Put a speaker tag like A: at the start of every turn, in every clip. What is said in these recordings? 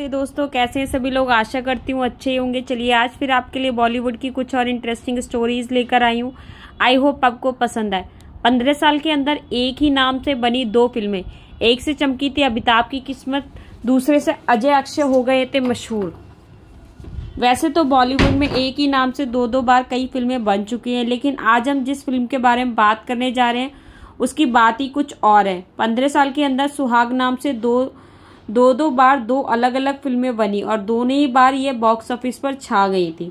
A: नमस्ते दोस्तों कैसे हैं सभी लोग आशा करती हूँ अच्छे ही होंगे चलिए आज फिर आपके लिए बॉलीवुड की कुछ और इंटरेस्टिंग स्टोरीज लेकर आई हूँ आई होप आपको पसंद आए पंद्रह साल के अंदर एक ही नाम से बनी दो फिल्में एक से चमकी थी अमिताभ की किस्मत दूसरे से अजय अक्षय हो गए थे मशहूर वैसे तो बॉलीवुड में एक ही नाम से दो दो बार कई फिल्में बन चुकी हैं लेकिन आज हम जिस फिल्म के बारे में बात करने जा रहे हैं उसकी बात ही कुछ और है पंद्रह साल के अंदर सुहाग नाम से दो दो दो बार दो अलग अलग फिल्में बनी और दोनों ही बार ये बॉक्स ऑफिस पर छा गई थी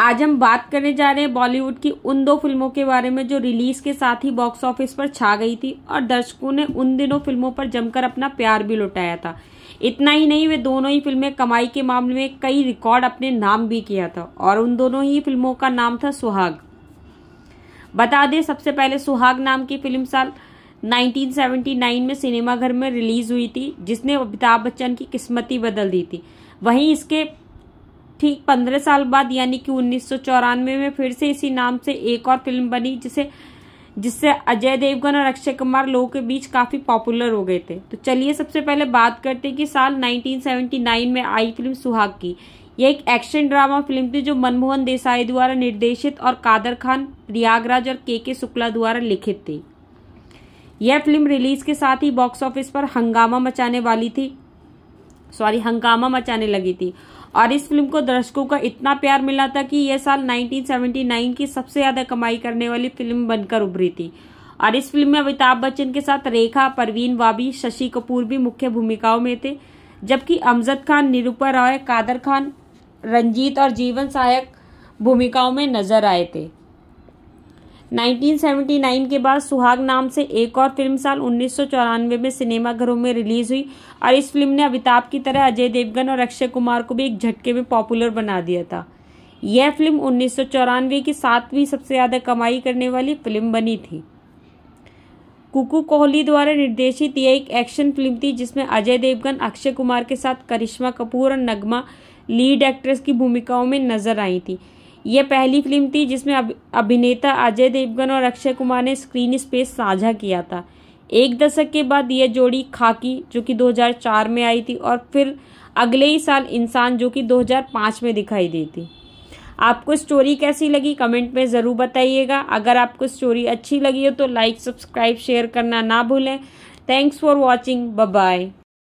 A: आज हम बात करने जा रहे हैं बॉलीवुड की उन दो फिल्मों के बारे में जो रिलीज के साथ ही बॉक्स ऑफिस पर छा गई थी और दर्शकों ने उन दिनों फिल्मों पर जमकर अपना प्यार भी लुटाया था इतना ही नहीं वे दोनों ही फिल्में कमाई के मामले में कई रिकॉर्ड अपने नाम भी किया था और उन दोनों ही फिल्मों का नाम था सुहाग बता दें सबसे पहले सुहाग नाम की फिल्म साल 1979 में सिनेमाघर में रिलीज हुई थी जिसने अमिताभ बच्चन की किस्मती बदल दी थी वहीं इसके ठीक पंद्रह साल बाद यानी कि उन्नीस में फिर से इसी नाम से एक और फिल्म बनी जिसे जिससे अजय देवगन और अक्षय कुमार लोगों के बीच काफी पॉपुलर हो गए थे तो चलिए सबसे पहले बात करते हैं कि साल 1979 में आई फिल्म सुहाग की यह एक एक्शन ड्रामा फिल्म थी जो मनमोहन देसाई द्वारा निर्देशित और कादर खान प्रयागराज और के के शुक्ला द्वारा लिखित थी यह फिल्म रिलीज के साथ ही बॉक्स ऑफिस पर हंगामा मचाने वाली थी सॉरी हंगामा मचाने लगी थी और इस फिल्म को दर्शकों का इतना प्यार मिला था कि यह साल 1979 की सबसे ज़्यादा कमाई करने वाली फिल्म बनकर उभरी थी और इस फिल्म में अमिताभ बच्चन के साथ रेखा परवीन वाबी शशि कपूर भी मुख्य भूमिकाओं में थे जबकि अमजद खान निरूपा रॉय कादर खान रंजीत और जीवन सहायक भूमिकाओं में नजर आए थे 1979 के बाद सुहाग नाम से एक और फिल्म साल उन्नीस में सिनेमाघरों में रिलीज हुई और इस फिल्म ने अमिताभ की तरह अजय देवगन और अक्षय कुमार को भी एक झटके में पॉपुलर बना दिया था यह फिल्म उन्नीस की सातवीं सबसे ज़्यादा कमाई करने वाली फिल्म बनी थी कुकू कोहली द्वारा निर्देशित यह एक एक्शन फिल्म थी जिसमें अजय देवगन अक्षय कुमार के साथ करिश्मा कपूर और नगमा लीड एक्ट्रेस की भूमिकाओं में नजर आई थी यह पहली फिल्म थी जिसमें अभिनेता अजय देवगन और अक्षय कुमार ने स्क्रीन स्पेस साझा किया था एक दशक के बाद यह जोड़ी खाकी जो कि 2004 में आई थी और फिर अगले ही साल इंसान जो कि 2005 में दिखाई दी थी आपको स्टोरी कैसी लगी कमेंट में ज़रूर बताइएगा अगर आपको स्टोरी अच्छी लगी हो तो लाइक सब्सक्राइब शेयर करना ना भूलें थैंक्स फॉर वॉचिंग बाय